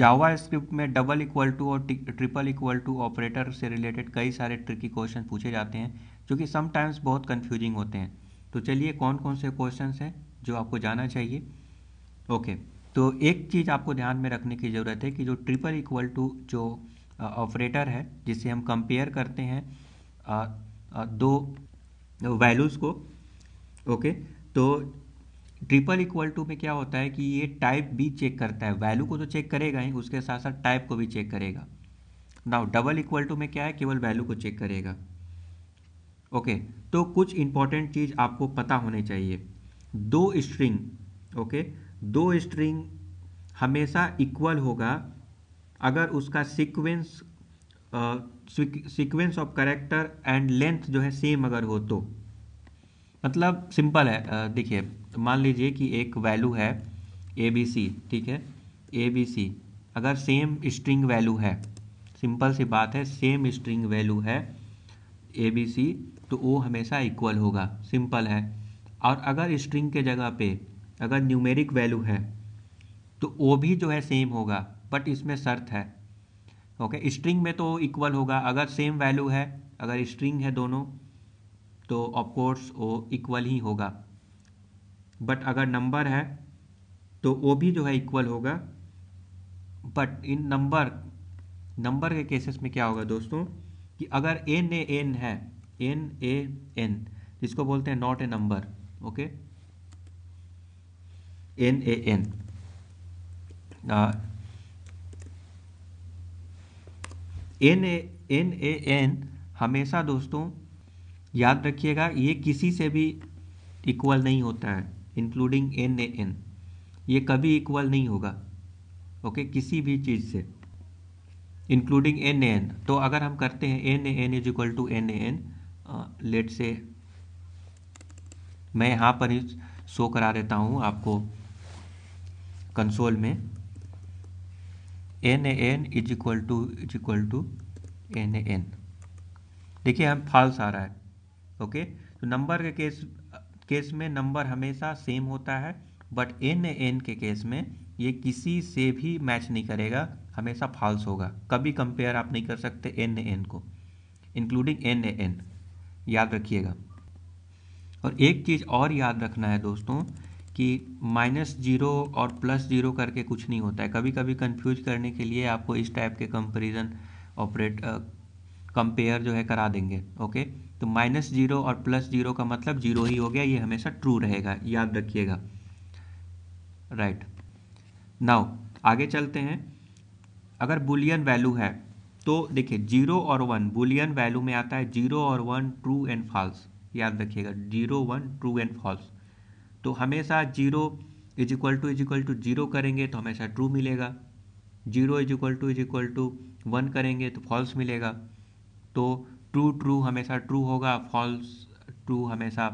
जावा JavaScript में double equal to और triple equal to operator से रिलेटेड कई सारे ट्रिकी क्वेश्चन पूछे जाते हैं जो कि समटाइम्स बहुत कन्फ्यूजिंग होते हैं तो चलिए कौन कौन से क्वेश्चन हैं जो आपको जाना चाहिए ओके तो एक चीज़ आपको ध्यान में रखने की ज़रूरत है कि जो ट्रिपल इक्वल टू जो ऑपरेटर है जिसे हम कंपेयर करते हैं आ, आ, दो वैल्यूज़ को ओके तो ट्रिपल इक्वल टू में क्या होता है कि ये टाइप भी चेक करता है वैल्यू को तो चेक करेगा ही उसके साथ साथ टाइप को भी चेक करेगा नाउ डबल इक्वल टू में क्या है केवल वैल्यू को चेक करेगा ओके okay, तो कुछ इंपॉर्टेंट चीज़ आपको पता होने चाहिए दो स्ट्रिंग ओके okay, दो स्ट्रिंग हमेशा इक्वल होगा अगर उसका sequence sequence of character and length जो है सेम अगर हो तो मतलब सिंपल है देखिए मान लीजिए कि एक वैल्यू है ए बी सी ठीक है ए बी सी अगर सेम स्ट्रिंग वैल्यू है सिंपल सी बात है सेम स्ट्रिंग वैल्यू है ए बी सी तो वो हमेशा इक्वल होगा सिंपल है और अगर स्ट्रिंग के जगह पे अगर न्यूमेरिक वैल्यू है तो वो भी जो है सेम होगा बट इसमें शर्त है ओके स्ट्रिंग में तो इक्वल होगा अगर सेम वैल्यू है अगर स्ट्रिंग है दोनों तो ऑफकोर्स वो इक्वल ही होगा बट अगर नंबर है तो वो भी जो है इक्वल होगा बट इन नंबर नंबर के केसेस में क्या होगा दोस्तों कि अगर एन ए एन है एन ए एन जिसको बोलते हैं not a number okay N A N N A N A N हमेशा दोस्तों याद रखिएगा ये किसी से भी इक्वल नहीं होता है इंक्लूडिंग एन ए एन ये कभी इक्वल नहीं होगा ओके किसी भी चीज़ से इंक्लूडिंग एन ए एन तो अगर हम करते हैं N A N is equal to N A N let's say मैं यहाँ पर ही शो करा देता हूँ आपको कंसोल में N A N is equal to is equal to N A N देखिए हम फॉल्स आ रहा है ओके तो नंबर के केस केस में नंबर हमेशा सेम होता है बट एन एन के केस में ये किसी से भी मैच नहीं करेगा हमेशा फॉल्स होगा कभी कंपेयर आप नहीं कर सकते एन एन को इंक्लूडिंग एन एन याद रखिएगा और एक चीज़ और याद रखना है दोस्तों कि माइनस जीरो और प्लस जीरो करके कुछ नहीं होता है कभी कभी कंफ्यूज करने के लिए आपको इस टाइप के कंपेरिजन ऑपरेट कंपेयर जो है करा देंगे ओके तो माइनस जीरो और प्लस जीरो का मतलब जीरो ही हो गया ये हमेशा ट्रू रहेगा याद रखिएगा राइट नाउ आगे चलते हैं अगर बुलियन वैल्यू है तो देखिए जीरो और वन बुलियन वैल्यू में आता है जीरो और वन ट्रू एंड फॉल्स याद रखिएगा zero one true and false तो हमेशा zero is equal to is equal to zero करेंगे तो हमेशा ट्रू मिलेगा zero is equal to is equal to one करेंगे तो फॉल्स मिलेगा तो ट्रू ट्रू हमेशा ट्रू होगा फॉल्स ट्रू हमेशा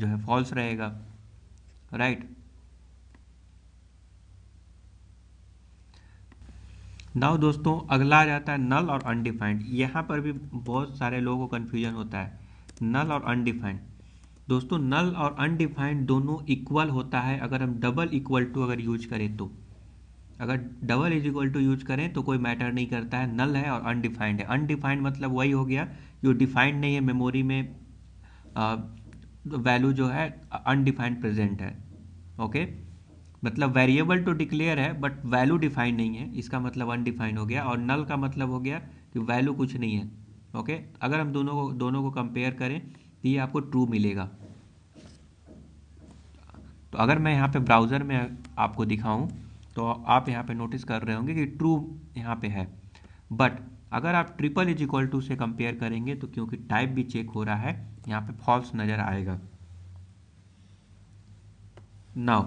जो है फॉल्स रहेगा राइट नाउ दोस्तों अगला आ जाता है नल और अनडिफाइंड यहाँ पर भी बहुत सारे लोगों को कन्फ्यूजन होता है नल और अनडिफाइंड दोस्तों नल और अनडिफाइंड दोनों इक्वल होता है अगर हम डबल इक्वल टू अगर यूज करें तो अगर double is equal to use करें तो कोई मैटर नहीं करता है नल है और अनडिफाइंड है अनडिफाइंड मतलब वही हो गया जो डिफाइंड नहीं है मेमोरी में वैल्यू जो है अनडिफाइंड प्रेजेंट है ओके मतलब वेरिएबल टू डिक्लेयर है बट वैल्यू डिफाइंड नहीं है इसका मतलब अनडिफाइंड हो गया और नल का मतलब हो गया कि वैल्यू कुछ नहीं है ओके okay? अगर हम दोनों को दोनों को कंपेयर करें तो ये आपको ट्रू मिलेगा तो अगर मैं यहाँ पे ब्राउज़र में आपको दिखाऊं तो आप यहाँ पे नोटिस कर रहे होंगे कि ट्रू यहाँ पे है बट अगर आप ट्रिपल इज इक्वल टू से कंपेयर करेंगे तो क्योंकि टाइप भी चेक हो रहा है यहाँ पे फॉल्स नज़र आएगा नाउ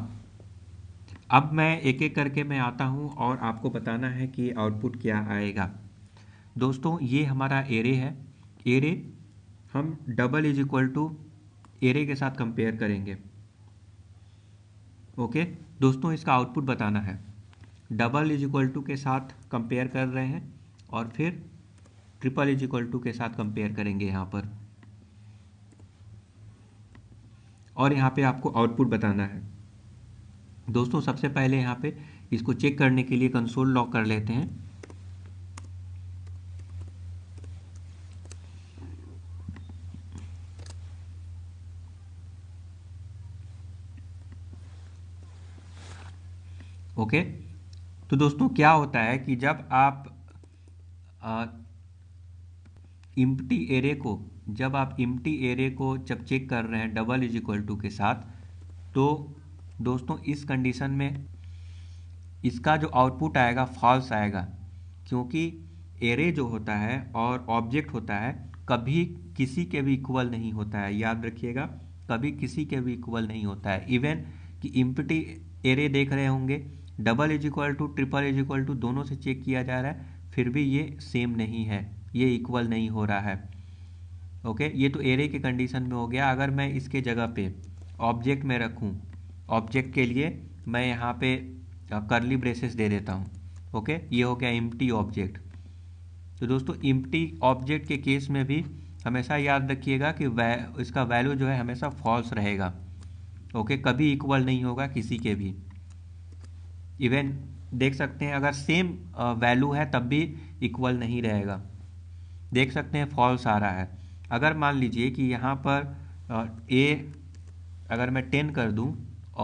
अब मैं एक एक करके मैं आता हूँ और आपको बताना है कि आउटपुट क्या आएगा दोस्तों ये हमारा एरे है एरे हम double is equal to array के साथ कंपेयर करेंगे ओके दोस्तों इसका आउटपुट बताना है डबल इज इक्वल टू के साथ कंपेयर कर रहे हैं और फिर ट्रिपल इज इक्वल टू के साथ कंपेयर करेंगे यहाँ पर और यहाँ पे आपको आउटपुट बताना है दोस्तों सबसे पहले यहाँ पे इसको चेक करने के लिए कंसोल लॉक कर लेते हैं ओके तो दोस्तों क्या होता है कि जब आप इम्प्टी एरे को जब आप इम्प्टी एरे को जब चेक कर रहे हैं डबल इज इक्वल टू के साथ तो दोस्तों इस कंडीशन में इसका जो आउटपुट आएगा फॉल्स आएगा क्योंकि एरे जो होता है और ऑब्जेक्ट होता है कभी किसी के भी इक्वल नहीं होता है याद रखिएगा कभी किसी के भी इक्वल नहीं होता है इवन कि इम्पटी एरे देख रहे होंगे double is equal to triple is equal to दोनों से चेक किया जा रहा है फिर भी ये सेम नहीं है ये इक्वल नहीं हो रहा है ओके ये तो एरे के कंडीशन में हो गया अगर मैं इसके जगह पे ऑब्जेक्ट में रखूँ ऑब्जेक्ट के लिए मैं यहाँ पे करली ब्रेसेस दे देता हूँ ओके ये हो गया इम्प्टी ऑब्जेक्ट तो दोस्तों इम्प्टी ऑब्जेक्ट के केस में भी हमेशा याद रखिएगा कि वै, इसका वैल्यू जो है हमेशा फॉल्स रहेगा ओके कभी इक्वल नहीं होगा किसी के भी इवन देख सकते हैं अगर सेम वैल्यू है तब भी इक्वल नहीं रहेगा देख सकते हैं फॉल्स आ रहा है अगर मान लीजिए कि यहाँ पर ए अगर मैं टेन कर दूँ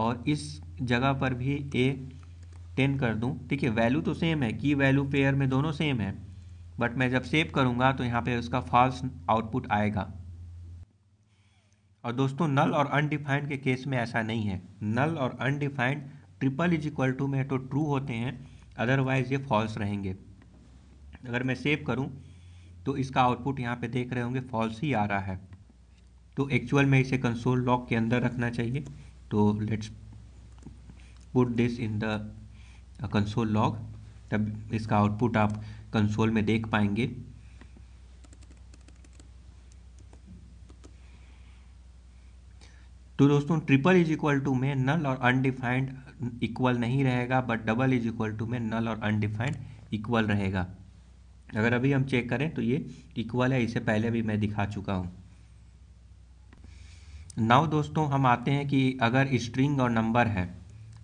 और इस जगह पर भी ए टेन कर दूँ ठीक तो है वैल्यू तो सेम है की वैल्यू पेयर में दोनों सेम है बट मैं जब सेव करूँगा तो यहाँ पे उसका फॉल्स आउटपुट आएगा और दोस्तों नल और अनडिफाइंड के केस में ऐसा नहीं है नल और undefined triple is equal to में तो ट्रू होते हैं अदरवाइज ये फॉल्स रहेंगे अगर मैं सेव करूं तो इसका आउटपुट यहाँ पे देख रहे होंगे फॉल्स ही आ रहा है तो एक्चुअल में इसे कंसोल लॉक के अंदर रखना चाहिए तो let's put this in the console log तब इसका आउटपुट आप कंसोल में देख पाएंगे तो दोस्तों ट्रिपल इज इक्वल टू में नल और अनडिफाइंड इक्वल नहीं रहेगा but double is equal to में नल और अनडिफाइंड इक्वल रहेगा अगर अभी हम चेक करें तो ये इक्वल है इसे पहले भी मैं दिखा चुका हूँ नाउ दोस्तों हम आते हैं कि अगर स्ट्रिंग और नंबर है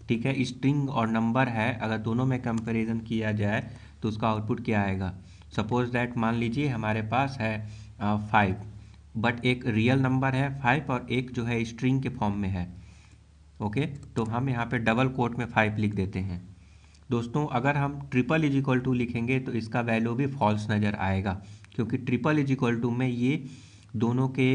ठीक है स्ट्रिंग और नंबर है अगर दोनों में कंपेरिजन किया जाए तो उसका आउटपुट क्या आएगा सपोज दैट मान लीजिए हमारे पास है फाइव बट एक रियल नंबर है फाइव और एक जो है स्ट्रिंग के फॉर्म में है ओके तो हम यहाँ पे डबल कोट में फाइव लिख देते हैं दोस्तों अगर हम ट्रिपल इज इक्वल टू लिखेंगे तो इसका वैल्यू भी फॉल्स नज़र आएगा क्योंकि ट्रिपल इज इक्वल टू में ये दोनों के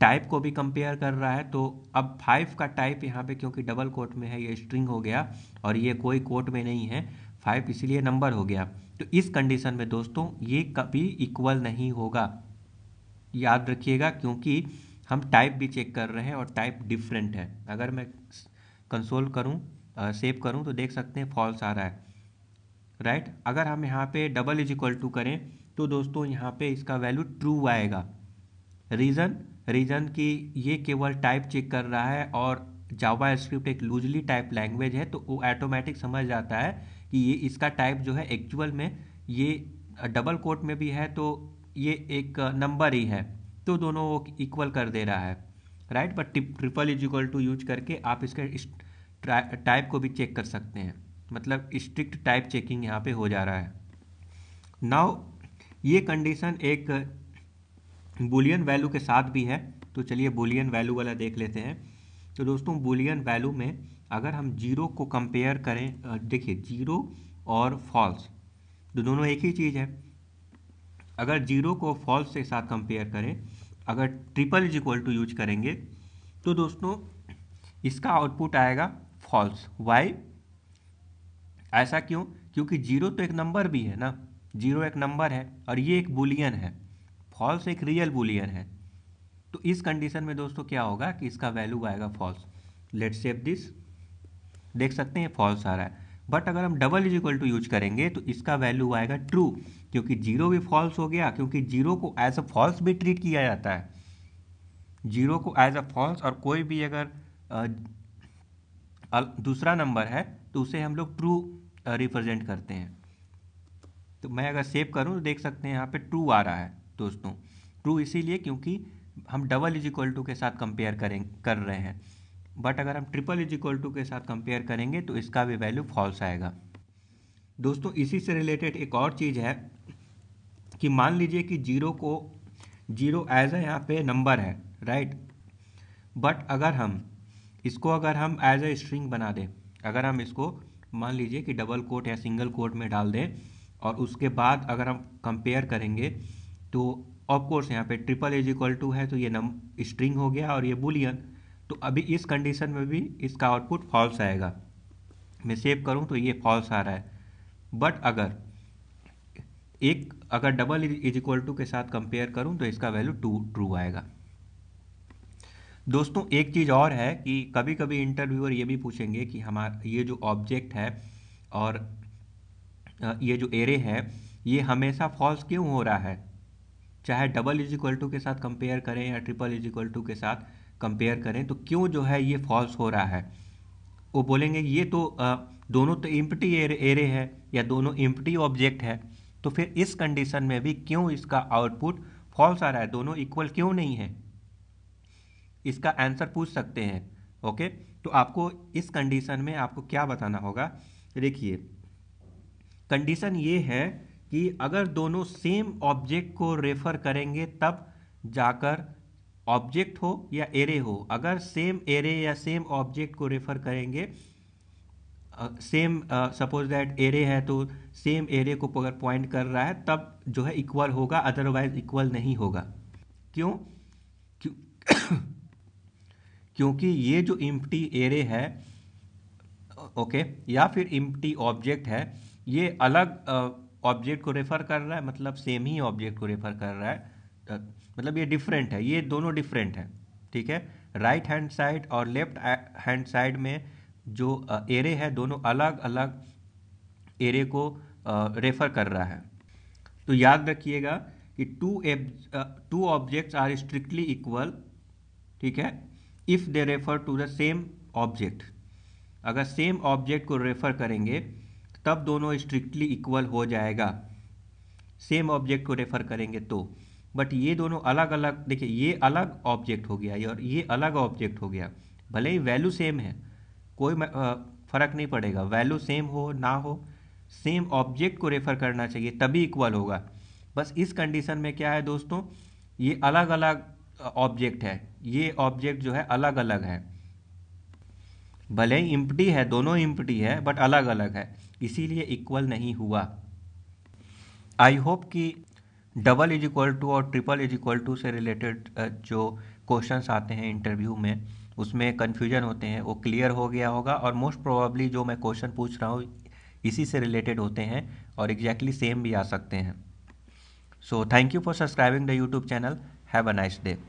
टाइप को भी कंपेयर कर रहा है तो अब फाइव का टाइप यहाँ पे क्योंकि डबल कोट में है ये स्ट्रिंग हो गया और ये कोई कोट में नहीं है फाइव इसलिए नंबर हो गया तो इस कंडीशन में दोस्तों ये कभी इक्वल नहीं होगा याद रखिएगा क्योंकि हम टाइप भी चेक कर रहे हैं और टाइप डिफरेंट है अगर मैं कंसोल करूं सेव करूं तो देख सकते हैं फॉल्स आ रहा है राइट right? अगर हम यहाँ पे डबल इज इक्वल टू करें तो दोस्तों यहाँ पे इसका वैल्यू ट्रू आएगा रीज़न रीज़न कि ये केवल टाइप चेक कर रहा है और जावा स्क्रिप्ट एक लूजली टाइप लैंग्वेज है तो वो ऐटोमेटिक समझ जाता है कि ये इसका टाइप जो है एक्चुअल में ये डबल कोट में भी है तो ये एक नंबर ही है तो दोनों वो इक्वल कर दे रहा है right but triple is equal to use करके आप इसके टाइप को भी चेक कर सकते हैं मतलब स्ट्रिक्ट टाइप चेकिंग यहाँ पे हो जा रहा है नाउ ये कंडीशन एक बुलियन वैल्यू के साथ भी है तो चलिए बुलियन वैल्यू वाला देख लेते हैं तो दोस्तों बुलियन वैल्यू में अगर हम जीरो को कंपेयर करें देखिए जीरो और फॉल्स तो दोनों एक ही चीज़ है अगर जीरो को फॉल्स के साथ कंपेयर करें अगर triple is equal to use करेंगे तो दोस्तों इसका आउटपुट आएगा फॉल्स वाई ऐसा क्यों क्योंकि जीरो तो एक नंबर भी है ना जीरो एक नंबर है और ये एक बुलियन है फॉल्स एक रियल बुलियन है तो इस कंडीशन में दोस्तों क्या होगा कि इसका वैल्यू आएगा फॉल्स लेट्स सेव दिस देख सकते हैं फॉल्स आ रहा है बट अगर हम double is equal to use करेंगे तो इसका वैल्यू आएगा ट्रू क्योंकि जीरो भी फॉल्स हो गया क्योंकि जीरो को एज अ फॉल्स भी ट्रीट किया जाता है जीरो को एज अ फॉल्स और कोई भी अगर आ, दूसरा नंबर है तो उसे हम लोग ट्रू रिप्रेजेंट करते हैं तो मैं अगर सेव करूं तो देख सकते हैं यहाँ पे ट्रू आ रहा है दोस्तों ट्रू इसीलिए क्योंकि हम डबल इज इक्वल टू के साथ कंपेयर करें कर रहे हैं बट अगर हम ट्रिपल इज इक्वल टू के साथ कंपेयर करेंगे तो इसका भी वैल्यू फॉल्स आएगा दोस्तों इसी से रिलेटेड एक और चीज़ है कि मान लीजिए कि जीरो को जीरो एज ए यहाँ पे नंबर है राइट बट अगर हम इसको अगर हम एज ए स्ट्रिंग बना दें अगर हम इसको मान लीजिए कि डबल कोट या सिंगल कोट में डाल दें और उसके बाद अगर हम कंपेयर करेंगे तो ऑफ कोर्स यहाँ पे ट्रिपल इज इक्वल टू है तो ये नम स्ट्रिंग हो गया और ये बुलियन तो अभी इस कंडीशन में भी इसका आउटपुट फॉल्स आएगा मैं सेव करूँ तो ये फॉल्स आ रहा है बट अगर एक अगर डबल इज इक्वल टू के साथ कंपेयर करूं तो इसका वैल्यू टू ट्रू आएगा दोस्तों एक चीज़ और है कि कभी कभी इंटरव्यूअर ये भी पूछेंगे कि हमारा ये जो ऑब्जेक्ट है और ये जो एरे है ये हमेशा फॉल्स क्यों हो रहा है चाहे डबल इज इक्वल टू के साथ कंपेयर करें या ट्रिपल इज इक्वल टू के साथ कंपेयर करें तो क्यों जो है ये फॉल्स हो रहा है वो बोलेंगे ये तो आ, दोनों तो इम्पटी एरे, एरे है या दोनों इम्पटी ऑब्जेक्ट है तो फिर इस कंडीशन में भी क्यों इसका आउटपुट फॉल्स आ रहा है दोनों इक्वल क्यों नहीं है इसका आंसर पूछ सकते हैं ओके तो आपको इस कंडीशन में आपको क्या बताना होगा देखिए कंडीशन ये है कि अगर दोनों सेम ऑब्जेक्ट को रेफर करेंगे तब जाकर ऑब्जेक्ट हो या एरे हो अगर सेम एरे या सेम ऑब्जेक्ट को रेफर करेंगे सेम सपोज दैट एरे है तो सेम एरे को अगर पॉइंट कर रहा है तब जो है इक्वल होगा अदरवाइज इक्वल नहीं होगा क्यों क्यों क्योंकि ये जो इम्पटी एरे है ओके या फिर इम्पटी ऑब्जेक्ट है ये अलग ऑब्जेक्ट को रेफर कर रहा है मतलब सेम ही ऑब्जेक्ट को रेफर कर रहा है मतलब ये डिफरेंट है ये दोनों डिफरेंट है ठीक है राइट हैंड साइड और लेफ्ट हैंड साइड में जो एरे है दोनों अलग अलग एरे को रेफर कर रहा है तो याद रखिएगा कि two two objects are strictly equal ठीक है if they refer to the same object अगर सेम ऑब्जेक्ट को रेफर करेंगे तब दोनों स्ट्रिक्टली इक्वल हो जाएगा सेम ऑब्जेक्ट को रेफर करेंगे तो बट ये दोनों अलग अलग देखिए ये अलग ऑब्जेक्ट हो गया और ये अलग ऑब्जेक्ट हो गया भले ही वैल्यू सेम है कोई फ़र्क नहीं पड़ेगा वैल्यू सेम हो ना हो सेम ऑब्जेक्ट को रेफ़र करना चाहिए तभी इक्वल होगा बस इस कंडीशन में क्या है दोस्तों ये अलग अलग ऑब्जेक्ट है ये ऑब्जेक्ट जो है अलग अलग है भले ही इम्पटी है दोनों इम्पटी है बट अलग अलग है इसीलिए इक्वल नहीं हुआ आई होप कि डबल इज इक्वल टू और ट्रिपल इज इक्वल टू से रिलेटेड जो क्वेश्चन आते हैं इंटरव्यू में उसमें कन्फ्यूजन होते हैं वो क्लियर हो गया होगा और मोस्ट प्रोबेबली जो मैं क्वेश्चन पूछ रहा हूँ इसी से रिलेटेड होते हैं और एग्जैक्टली exactly सेम भी आ सकते हैं so thank you for subscribing the YouTube channel have a nice day